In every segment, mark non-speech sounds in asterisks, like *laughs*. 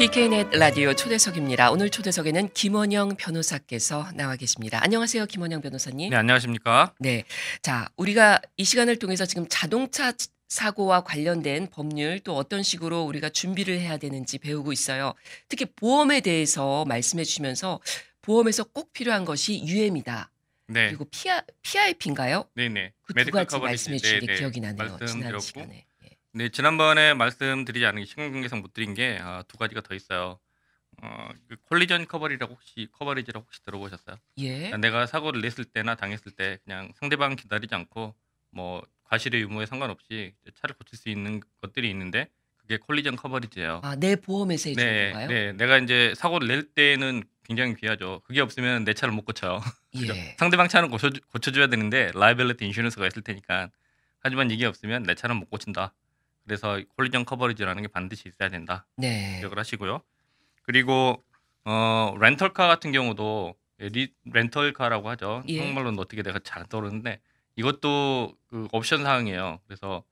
DK넷 라디오 초대석입니다. 오늘 초대석에는 김원영 변호사께서 나와 계십니다. 안녕하세요, 김원영 변호사님. 네, 안녕하십니까? 네. 자, 우리가 이 시간을 통해서 지금 자동차 사고와 관련된 법률 또 어떤 식으로 우리가 준비를 해야 되는지 배우고 있어요. 특히 보험에 대해서 말씀해 주시면서 보험에서 꼭 필요한 것이 유엠이다. 네. 그리고 피아, PIP인가요? 네네. 그 두 가지 말씀해 주신 게 네, 네. 기억이 나네요. 지난 시간에. 네, 지난번에 말씀드리지 않은 게 시간 관계상 못 드린 게 아, 2 가지가 더 있어요. 어그 콜리전 커버리라고 혹시 커버리지라고 혹시 들어보셨어요? 예. 그러니까 내가 사고를 냈을 때나 당했을 때 그냥 상대방 기다리지 않고 뭐 과실의 유무에 상관없이 차를 고칠 수 있는 것들이 있는데 그게 콜리전 커버리지예요. 아, 내 보험에서 해 주는 네. 건가요? 네. 내가 인제 사고를 낼 때는 굉장히 귀하죠. 그게 없으면 내 차를 못 고쳐요. *laughs* 예. 상대방 차는 고쳐 고쳐 줘야 되는데 라이 a b i 인 i t y 가 있을 테니까. 하지만 이게 없으면 내 차는 못 고친다. 그래서 콜리전 커버리지라는 게 반드시 있어야 된다. 네. 기억을 하시고요. 그리고 어, 렌털카 같은 경우도 예, 리, 렌털카라고 하죠. 예. 한말로는 어떻게 내가 잘 떠오르는데 이것도 그 옵션 사항이에요. 그래서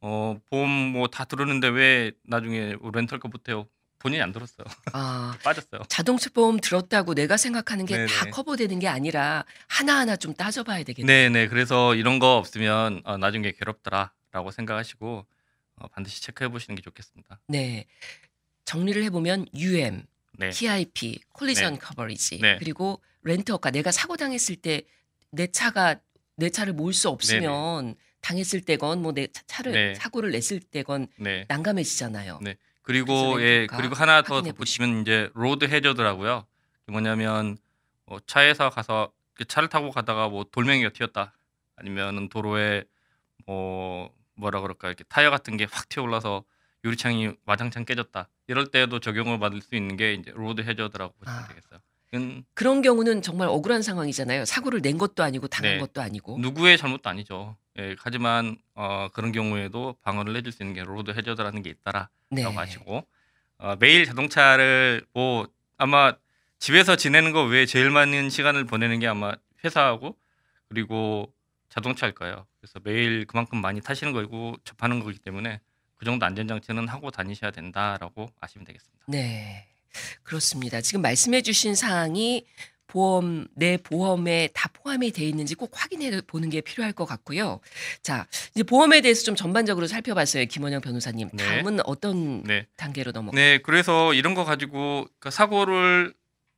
어, 보험 뭐 다 들었는데 왜 나중에 렌털카 못해요? 본인이 안 들었어요. 아, *laughs* 빠졌어요. 자동차 보험 들었다고 내가 생각하는 게 다 커버되는 게 아니라 하나하나 좀 따져봐야 되겠네요. 네네. 그래서 이런 거 없으면 어, 나중에 괴롭더라라고 생각하시고 어, 반드시 체크해 보시는 게 좋겠습니다. 네. 정리를 해보면 UM, 네. TIP, 콜리전 네. 커버리지 네. 그리고 렌트어가 내가 사고 당했을 때 내 차가 내 차를 모수 없으면 네네. 네. 당했을 때건 뭐 내 차를 네. 사고를 냈을 때건 네. 난감해지잖아요. 네. 그리고 예 그리고 하나 더 보시면 이제 로드 해저드라고요. 뭐냐면 어, 차에서 가서 그 차를 타고 가다가 뭐 돌멩이가 튀었다 아니면 도로에 뭐 뭐라 그럴까 이렇게 타이어 같은 게 확 튀어올라서 유리창이 와장창 깨졌다 이럴 때도 적용을 받을 수 있는 게 이제 로드 해저드라고 보시면 아. 되겠어요. 음. 그런 경우는 정말 억울한 상황이잖아요. 사고를 낸 것도 아니고 당한 네. 것도 아니고 누구의 잘못도 아니죠. 예, 하지만 어, 그런 경우에도 방어를 해줄 수 있는 게 로드 해저드라는 게 있다라고 네. 하시고 어, 매일 자동차를 뭐 아마 집에서 지내는 거 외에 제일 많은 시간을 보내는 게 아마 회사하고 그리고 자동차일 거예요. 그래서 매일 그만큼 많이 타시는 거고 접하는 거기 때문에 그 정도 안전장치는 하고 다니셔야 된다라고 아시면 되겠습니다. 네. 그렇습니다. 지금 말씀해 주신 사항이 보험 내 보험에 다 포함이 돼 있는지 꼭 확인해 보는 게 필요할 것 같고요. 자 이제 보험에 대해서 좀 전반적으로 살펴봤어요, 김원영 변호사님. 네. 다음은 네. 어떤 네. 단계로 넘어? 네, 그래서 이런 거 가지고 그러니까 사고를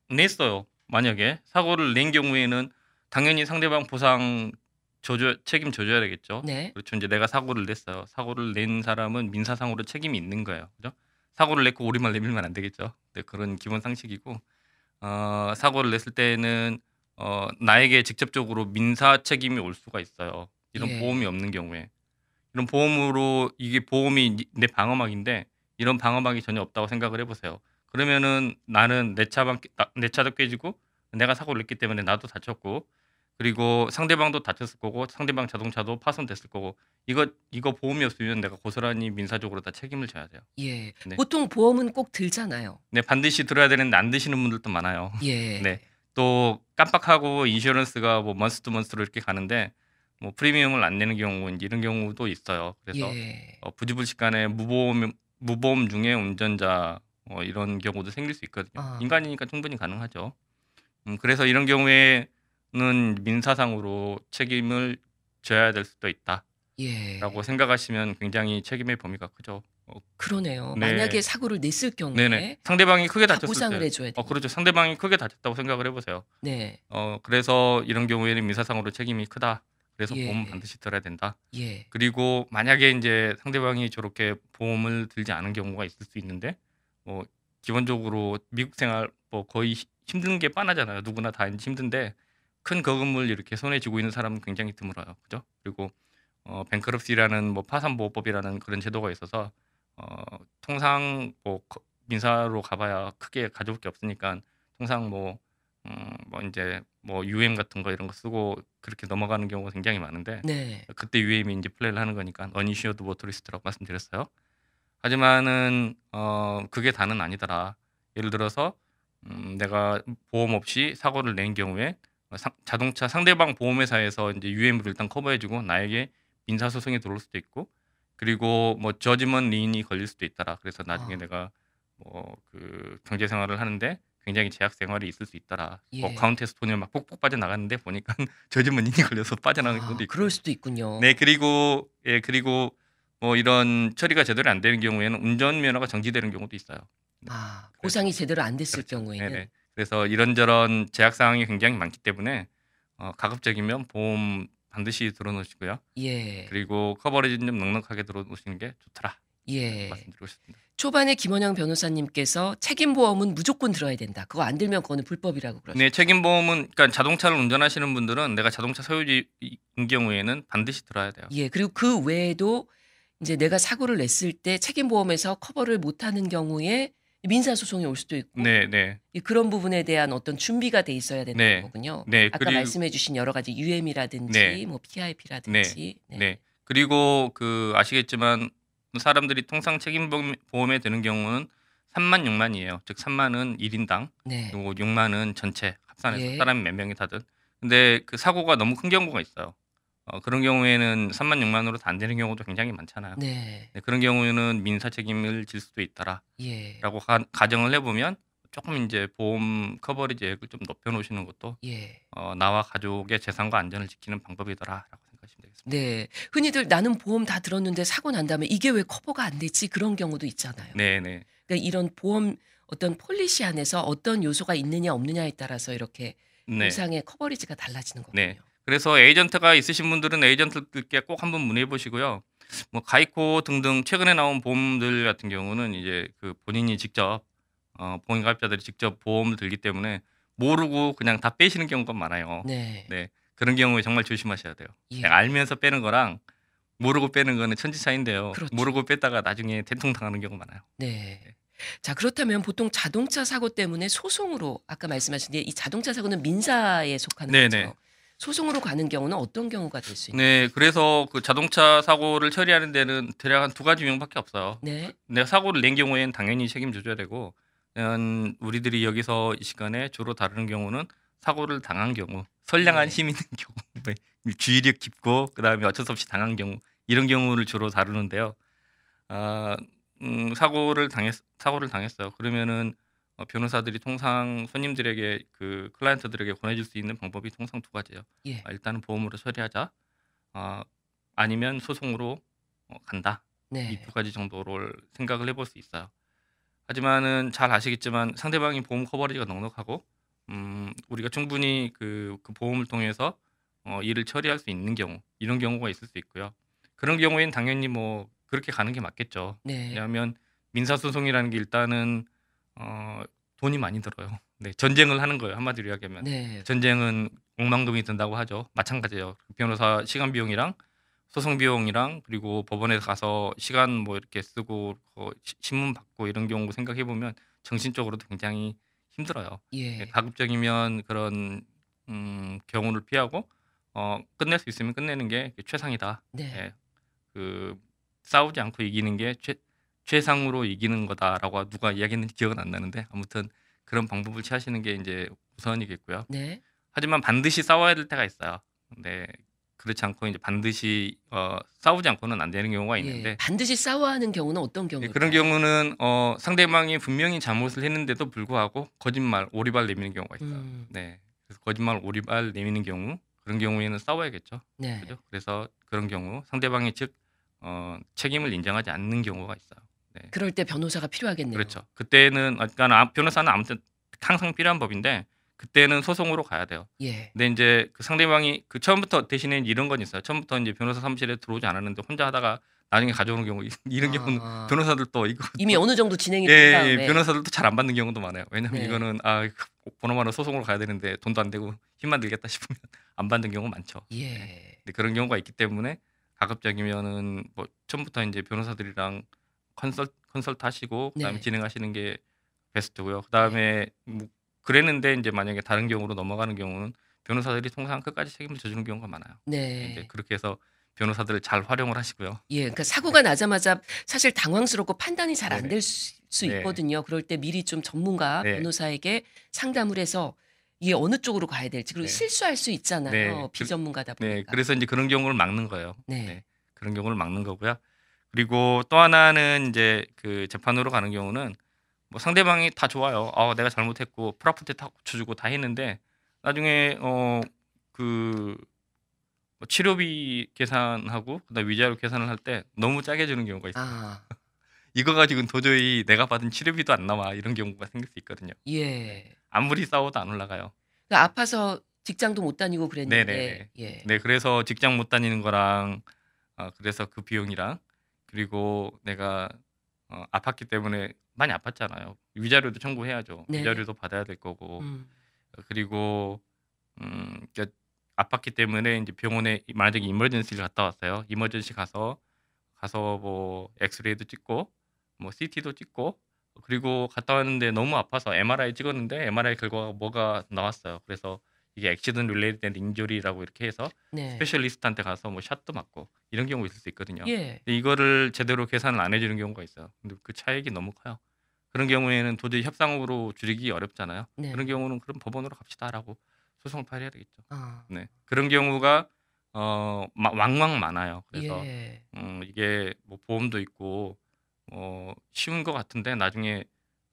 냈어요. 만약에 사고를 낸 경우에는 당연히 상대방 보상 조조 책임 져줘야 되겠죠. 네. 그렇죠. 이제 내가 사고를 냈어요. 사고를 낸 사람은 민사상으로 책임이 있는 거예요. 그죠? 사고를 냈고 오리만 내밀면 안 되겠죠. 네, 그런 기본 상식이고 어, 사고를 냈을 때는 어, 나에게 직접적으로 민사 책임이 올 수가 있어요. 이런 예. 보험이 없는 경우에 이런 보험으로 이게 보험이 내 방어막인데 이런 방어막이 전혀 없다고 생각을 해보세요. 그러면은 나는 내 차만 내 차도 깨지고 내가 사고를 냈기 때문에 나도 다쳤고 그리고 상대방도 다쳤을 거고 상대방 자동차도 파손됐을 거고 이거 이거 보험이 없으면 내가 고스란히 민사적으로 다 책임을 져야 돼요. 예. 네. 보통 보험은 꼭 들잖아요. 네, 반드시 들어야 되는데 안 드시는 분들도 많아요. 예. *laughs* 네. 또 깜빡하고 인슈런스가 뭐 먼스 투 먼스로 이렇게 가는데 뭐 프리미엄을 안 내는 경우 이런 경우도 있어요. 그래서 예. 어, 부지불식간에 무보험 무보험 중에 운전자 어, 이런 경우도 생길 수 있거든요. 아. 인간이니까 충분히 가능하죠. 음, 그래서 이런 경우에 는 민사상으로 책임을 져야 될 수도 있다. 라고 예. 생각하시면 굉장히 책임의 범위가 크죠. 어, 그러네요. 네. 만약에 사고를 냈을 경우에 네네. 상대방이 크게 다쳤을 보상을 때, 해줘야 어 그렇죠. 상대방이 크게 다쳤다고 생각을 해보세요. 네. 어 그래서 이런 경우에는 민사상으로 책임이 크다. 그래서 예. 보험 반드시 들어야 된다. 예. 그리고 만약에 이제 상대방이 저렇게 보험을 들지 않은 경우가 있을 수 있는데, 뭐 기본적으로 미국 생활 뭐 거의 힘든 게 뻔하잖아요. 누구나 다 힘든데 큰 거금을 이렇게 손에 쥐고 있는 사람은 굉장히 드물어요. 그죠? 그리고 어, 뱅크럽시라는 뭐 파산보호법이라는 그런 제도가 있어서 어, 통상 뭐 민사로 가봐야 크게 가져올 게 없으니까 통상 뭐, 음, 뭐 이제 뭐 UM 같은 거 이런 거 쓰고 그렇게 넘어가는 경우가 굉장히 많은데 네. 그때 UM이 이제 플레이를 하는 거니까 어니시어드 워터리스트라고 말씀드렸어요. 하지만은 어, 그게 다는 아니더라. 예를 들어서 음, 내가 보험 없이 사고를 낸 경우에 자동차 상대방 보험회사에서 이제 유해물을 일단 커버해주고 나에게 민사 소송이 들어올 수도 있고 그리고 뭐 저지먼 리인이 걸릴 수도 있더라. 그래서 나중에 아. 내가 뭐 그 경제 생활을 하는데 굉장히 제약 생활이 있을 수 있더라. 뭐 예. 뭐 카운트에서 돈이 막 폭폭 빠져나갔는데 보니까 *laughs* 저지먼 리인이 걸려서 빠져나간 아, 것도 있고. 그럴 수도 있군요. 네 그리고 예 그리고 뭐 이런 처리가 제대로 안 되는 경우에는 운전면허가 정지되는 경우도 있어요. 아 보상이 제대로 안 됐을 그렇죠. 경우에는. 네네. 그래서 이런저런 제약 사항이 굉장히 많기 때문에 어, 가급적이면 보험 반드시 들어놓으시고요. 예. 그리고 커버리지 좀 넉넉하게 들어놓으시는 게 좋더라. 예. 말씀드리고 싶습니다. 초반에 김원영 변호사님께서 책임보험은 무조건 들어야 된다. 그거 안 들면 그거는 불법이라고 그러죠. 네, 책임보험은 그러니까 자동차를 운전하시는 분들은 내가 자동차 소유인 경우에는 반드시 들어야 돼요. 예, 그리고 그 외에도 이제 내가 사고를 냈을 때 책임보험에서 커버를 못하는 경우에 민사 소송이 올 수도 있고 네, 네. 그런 부분에 대한 어떤 준비가 돼 있어야 되는 네, 거군요. 네, 아까 그리고, 말씀해주신 여러 가지 UM이라든지 네, 뭐 PIP라든지 네, 네, 네. 그리고 그 아시겠지만 사람들이 통상 책임보험에 드는 경우는 3만 6만이에요. 즉 3만은 1인당 그리고 6만은 전체 합산해서 예. 사람몇 명이 타든 근데 그 사고가 너무 큰 경우가 있어요. 어, 그런 경우에는 3만 6만으로 다안 되는 경우도 굉장히 많잖아요. 네. 네, 그런 경우에는 민사 책임을 질 수도 있다라고 예. 가, 정을 해보면 조금 이제 보험 커버리지액을 좀 높여놓으시는 것도 예. 어, 나와 가족의 재산과 안전을 지키는 방법이더라라고 생각하시면 되겠습니다. 네, 흔히들 나는 보험 다 들었는데 사고 난 다음에 이게 왜 커버가 안 되지 그런 경우도 있잖아요. 네, 네. 그러니까 이런 보험 어떤 폴리시 안에서 어떤 요소가 있느냐 없느냐에 따라서 이렇게 네. 보상의 커버리지가 달라지는 네. 거군요. 네. 그래서 에이전트가 있으신 분들은 에이전트들께 꼭 한번 문의해 보시고요. 뭐 가이코 등등 최근에 나온 보험들 같은 경우는 이제 그 본인이 직접 어, 보험가입자들이 직접 보험을 들기 때문에 모르고 그냥 다 빼시는 경우가 많아요. 네. 네. 그런 경우에 정말 조심하셔야 돼요. 예. 네, 알면서 빼는 거랑 모르고 빼는 거는 천지 차인데요. 그렇죠. 모르고 뺐다가 나중에 대통 당하는 경우 가 많아요. 네. 네. 자 그렇다면 보통 자동차 사고 때문에 소송으로 아까 말씀하신 게이 자동차 사고는 민사에 속하는 네네. 거죠. 소송으로 가는 경우는 어떤 경우가 될 수 있나요? 네, 그래서 그 자동차 사고를 처리하는 데는 대략 한 두 가지 유형밖에 없어요. 네. 내가 사고를 낸 경우에는 당연히 책임져줘야 되고, 음, 우리들이 여기서 이 시간에 주로 다루는 경우는 사고를 당한 경우, 선량한 네. 시민인 *laughs* 경우, 네, 주의력 깊고 그다음에 어쩔 수 없이 당한 경우 이런 경우를 주로 다루는데요. 아, 음, 사고를 당했 사고를 당했어요. 그러면은 어, 변호사들이 통상 손님들에게 그 클라이언트들에게 권해줄 수 있는 방법이 통상 두 가지예요. 예. 아, 일단은 보험으로 처리하자. 어, 아니면 소송으로 어, 간다. 네. 이두 가지 정도를 생각을 해볼 수 있어요. 하지만은 잘 아시겠지만 상대방이 보험 커버리지가 넉넉하고 음, 우리가 충분히 그, 그 보험을 통해서 어, 일을 처리할 수 있는 경우 이런 경우가 있을 수 있고요. 그런 경우에는 당연히 뭐 그렇게 가는 게 맞겠죠. 네. 왜냐하면 민사 소송이라는 게 일단은 어, 돈이 많이 들어요. 네, 전쟁을 하는 거예요. 한마디로 이야기하면 네. 전쟁은 억만금이 든다고 하죠. 마찬가지예요. 변호사 시간 비용이랑 소송 비용이랑 그리고 법원에 가서 시간 뭐 이렇게 쓰고 어, 시, 신문 받고 이런 경우 생각해 보면 정신적으로도 굉장히 힘들어요. 예. 가급적이면 네, 그런 음, 경우를 피하고 어, 끝낼 수 있으면 끝내는 게 최상이다. 네. 예. 그 싸우지 않고 이기는 게 최, 최상으로 이기는 거다라고 누가 이야기했는지 기억은 안 나는데 아무튼 그런 방법을 취하시는 게 이제 우선이겠고요. 네. 하지만 반드시 싸워야 될 때가 있어요. 근데 그렇지 않고 이제 반드시 어, 싸우지 않고는 안 되는 경우가 예, 있는데 예, 반드시 싸워야 하는 경우는 어떤 경우? 예, 그런 경우는 어, 상대방이 분명히 잘못을 했는데도 불구하고 거짓말 오리발 내미는 경우가 있어요. 음. 네, 그래서 거짓말 오리발 내미는 경우 그런 경우에는 싸워야겠죠. 네. 그죠? 그래서 그런 경우 상대방이 즉 어, 책임을 인정하지 않는 경우가 있어요. 네. 그럴 때 변호사가 필요하겠네요. 그렇죠. 그때는 아, 그러니까 아, 변호사는 아무튼 항상 필요한 법인데 그때는 소송으로 가야 돼요. 예. 근데 이제 그 상대방이 그 처음부터 대신에 이런 건 있어요. 처음부터 이제 변호사 사무실에 들어오지 않았는데 혼자 하다가 나중에 가져오는 경우 *laughs* 이런 아, 경우는 변호사들도 이거 이미 어느 정도 진행이 예, 된다. 예, 네. 변호사들도 잘 안 받는 경우도 많아요. 왜냐하면 네. 이거는 아 번호만으로 소송으로 가야 되는데 돈도 안 되고 힘만 들겠다 싶으면 *laughs* 안 받는 경우 많죠. 예. 네. 근데 그런 경우가 있기 때문에 가급적이면은 뭐 처음부터 이제 변호사들이랑 컨설 컨설트 하시고 그다음에 네. 진행하시는 게 베스트고요. 그다음에 네. 뭐 그랬는데 이제 만약에 다른 경우로 넘어가는 경우는 변호사들이 통상 끝까지 책임을 져주는 경우가 많아요. 네. 그러니까 이제 그렇게 해서 변호사들을 잘 활용을 하시고요. 예, 그러니까 사고가 네. 나자마자 사실 당황스럽고 판단이 잘 안 될수 네. 있거든요. 그럴 때 미리 좀 전문가 네. 변호사에게 상담을 해서 이게 어느 쪽으로 가야 될지 그리고 네. 실수할 수 있잖아요. 그 비전문가다 보니까. 네, 그래서 이제 그런 경우를 막는 거예요. 네. 그런 경우를 막는 거고요. 그리고 또 하나는 이제 그 재판으로 가는 경우는 뭐 상대방이 다 좋아요. 아, 내가 잘못했고 프라프트 다 고쳐주고 다 했는데 나중에 어그 뭐 치료비 계산하고 그다음 위자료 계산을 할 때 너무 짜게 주는 경우가 있어요. 아. *laughs* 이거 가지고는 도저히 내가 받은 치료비도 안 남아 이런 경우가 생길 수 있거든요. 예. 아무리 싸워도 안 올라가요. 그러니까 아파서 직장도 못 다니고 그랬는데. 네네. 예. 네, 그래서 직장 못 다니는 거랑 아, 그래서 그 비용이랑 그리고 내가 어, 아팠기 때문에 많이 아팠잖아요. 위자료도 청구해야죠. 네, 네 위자료도 받아야 될 거고. 음. 그리고 음, 그러니까 아팠기 때문에 이제 병원에 만약에 이머전시를 갔다 왔어요. 이머전시 가서 가서 뭐 엑스레이도 찍고 뭐 CT도 찍고 그리고 갔다 왔는데 너무 아파서 MRI 찍었는데 MRI 결과가 뭐가 나왔어요. 그래서 이게 액시든 릴레이된 인조리라고 이렇게 해서 네. 스페셜리스트한테 가서 뭐 샷도 맞고 이런 경우 있을 수 있거든요. 예. 근데 이거를 제대로 계산을 안 해주는 경우가 있어요. 근데 그 차액이 너무 커요. 그런 경우에는 도저히 협상으로 줄이기 어렵잖아요. 네. 그런 경우는 그럼 법원으로 갑시다라고 소송을 파해야 되겠죠. 아. 네 그런 경우가 어 마, 왕왕 많아요. 그래서 예. 음, 이게 뭐 보험도 있고 어 쉬운 것 같은데 나중에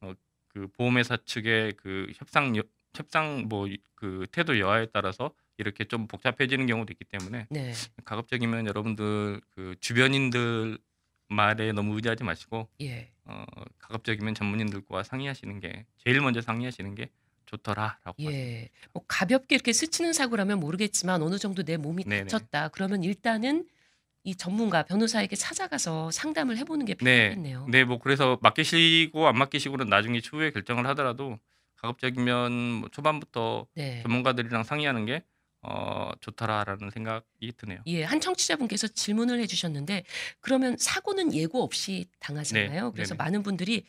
어, 그 보험회사 측에그 협상 책상 뭐 그 태도 여하에 따라서 이렇게 좀 복잡해지는 경우도 있기 때문에 네. 가급적이면 여러분들 그 주변인들 말에 너무 의지하지 마시고 예. 어, 가급적이면 전문인들과 상의하시는 게 제일 먼저 상의하시는 게 좋더라라고. 예. 뭐 가볍게 이렇게 스치는 사고라면 모르겠지만 어느 정도 내 몸이 네네. 다쳤다. 그러면 일단은 이 전문가 변호사에게 찾아가서 상담을 해보는 게 필요하겠네요. 네, 네, 뭐 그래서 맡기시고 안 맡기시고는 나중에 추후에 결정을 하더라도 가급적이면 뭐 초반부터 네. 전문가들이랑 상의하는 게 어, 좋다라는 생각이 드네요. 예, 한 청취자분께서 질문을 해주셨는데 그러면 사고는 예고 없이 당하잖아요. 네, 그래서 네네. 많은 분들이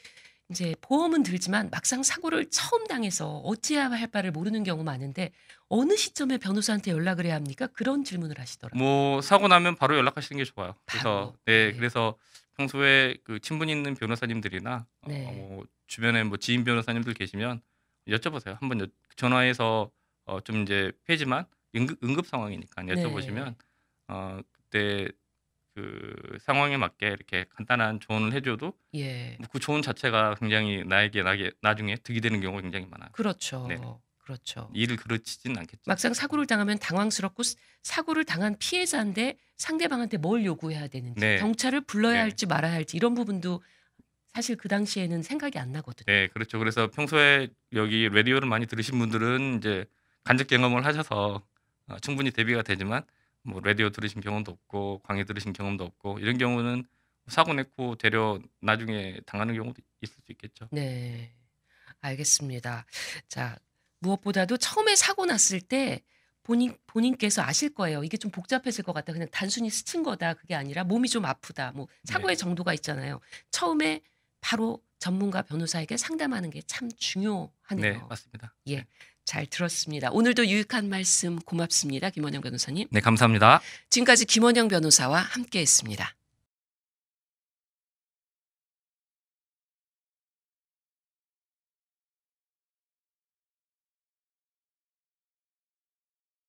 이제 보험은 들지만 막상 사고를 처음 당해서 어찌해야 할 바를 모르는 경우 많은데 어느 시점에 변호사한테 연락을 해야 합니까? 그런 질문을 하시더라고요. 뭐 사고 나면 바로 연락하시는 게 좋아요. 바로. 그래서 네, 네, 그래서 평소에 그 친분 있는 변호사님들이나 어, 네. 어, 뭐 주변에 뭐 지인 변호사님들 계시면 여쭤보세요. 한번 여, 전화해서 어, 좀 이제 회지만 응급, 응급 상황이니까 네. 여쭤보시면 네. 어, 그때 그 상황에 맞게 이렇게 간단한 조언을 해줘도 예. 뭐 그 조언 자체가 굉장히 나에게 나게 나중에 득이 되는 경우가 굉장히 많아요. 그렇죠. 네 그렇죠. 일을 그렇지진 않겠죠. 막상 사고를 당하면 당황스럽고 사고를 당한 피해자인데 상대방한테 뭘 요구해야 되는지 네. 경찰을 불러야 네. 할지 말아야 할지 이런 부분도 사실 그 당시에는 생각이 안 나거든요. 네, 그렇죠. 그래서 평소에 여기 라디오를 많이 들으신 분들은 이제 간접 경험을 하셔서 어, 충분히 대비가 되지만 뭐 라디오 들으신 경험도 없고 광해 들으신 경험도 없고 이런 경우는 사고 냈고 되려 나중에 당하는 경우도 있을 수 있겠죠. 네, 알겠습니다. 자 무엇보다도 처음에 사고 났을 때 본인 본인께서 아실 거예요. 이게 좀 복잡해질 것 같다. 그냥 단순히 스친 거다. 그게 아니라 몸이 좀 아프다. 뭐 네. 사고의 네. 정도가 있잖아요. 처음에 바로 전문가 변호사에게 상담하는 게 참 중요하네요. 네, 맞습니다. 예. 네. 잘 들었습니다. 오늘도 유익한 말씀 고맙습니다. 김원영 변호사님. 네, 감사합니다. 지금까지 김원영 변호사와 함께 했습니다.